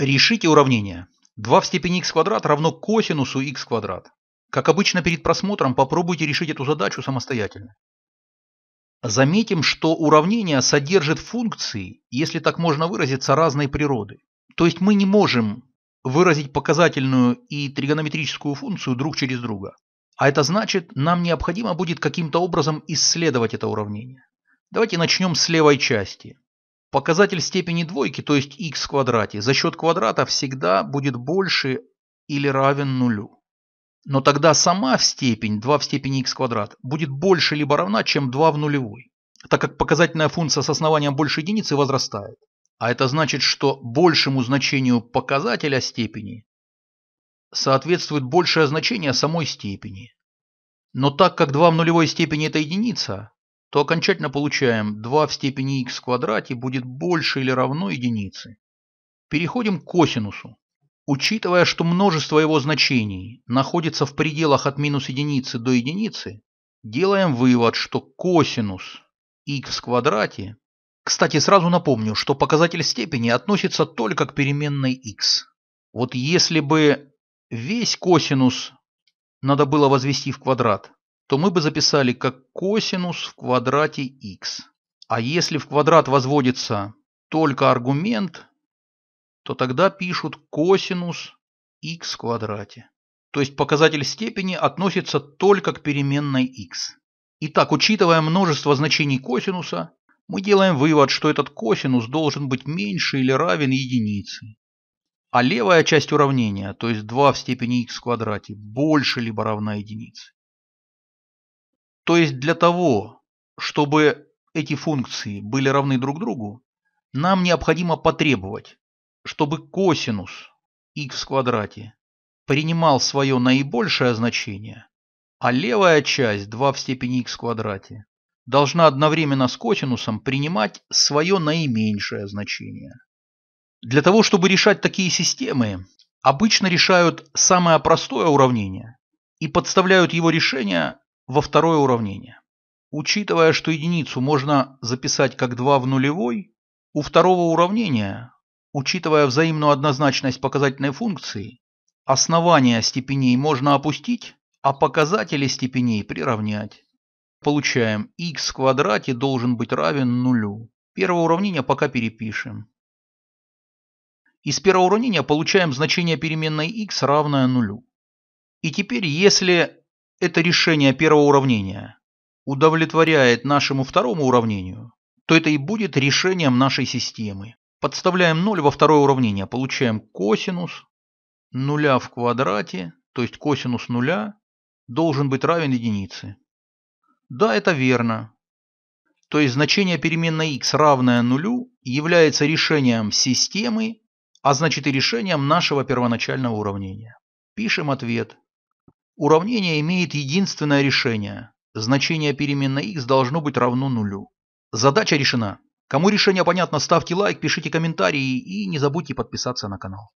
Решите уравнение. 2 в степени x квадрат равно косинусу x квадрат. Как обычно перед просмотром, попробуйте решить эту задачу самостоятельно. Заметим, что уравнение содержит функции, если так можно выразиться, разной природы. То есть мы не можем выразить показательную и тригонометрическую функцию друг через друга. А это значит, нам необходимо будет каким-то образом исследовать это уравнение. Давайте начнем с левой части. Показатель степени двойки, то есть x в квадрате, за счет квадрата всегда будет больше или равен нулю. Но тогда сама степень 2 в степени x квадрат будет больше либо равна, чем 2 в нулевой, так как показательная функция с основанием больше единицы возрастает. А это значит, что большему значению показателя степени соответствует большее значение самой степени. Но так как 2 в нулевой степени это единица, то окончательно получаем 2 в степени х в квадрате будет больше или равно единице. Переходим к косинусу. Учитывая, что множество его значений находится в пределах от минус единицы до единицы, делаем вывод, что косинус х в квадрате кстати, сразу напомню, что показатель степени относится только к переменной x. Вот если бы весь косинус надо было возвести в квадрат, то мы бы записали как косинус в квадрате x. А если в квадрат возводится только аргумент, то тогда пишут косинус x в квадрате. То есть показатель степени относится только к переменной x. Итак, учитывая множество значений косинуса, мы делаем вывод, что этот косинус должен быть меньше или равен единице. А левая часть уравнения, то есть 2 в степени x в квадрате, больше либо равна единице. То есть для того, чтобы эти функции были равны друг другу, нам необходимо потребовать, чтобы косинус x в квадрате принимал свое наибольшее значение, а левая часть 2 в степени x в квадрате должна одновременно с косинусом принимать свое наименьшее значение. Для того, чтобы решать такие системы, обычно решают самое простое уравнение и подставляют его решение во второе уравнение. Учитывая, что единицу можно записать как 2 в нулевой, у второго уравнения, учитывая взаимную однозначность показательной функции, основания степеней можно опустить, а показатели степеней приравнять. Получаем x в квадрате должен быть равен нулю. Первое уравнение пока перепишем. Из первого уравнения получаем значение переменной x равное нулю. И теперь, если это решение первого уравнения удовлетворяет нашему второму уравнению, то это и будет решением нашей системы. Подставляем 0 во второе уравнение, получаем косинус нуля в квадрате, то есть косинус нуля должен быть равен единице. Да, это верно. То есть значение переменной x равное нулю является решением системы, а значит и решением нашего первоначального уравнения. Пишем ответ. Уравнение имеет единственное решение. Значение переменной x должно быть равно нулю. Задача решена. Кому решение понятно, ставьте лайк, пишите комментарии и не забудьте подписаться на канал.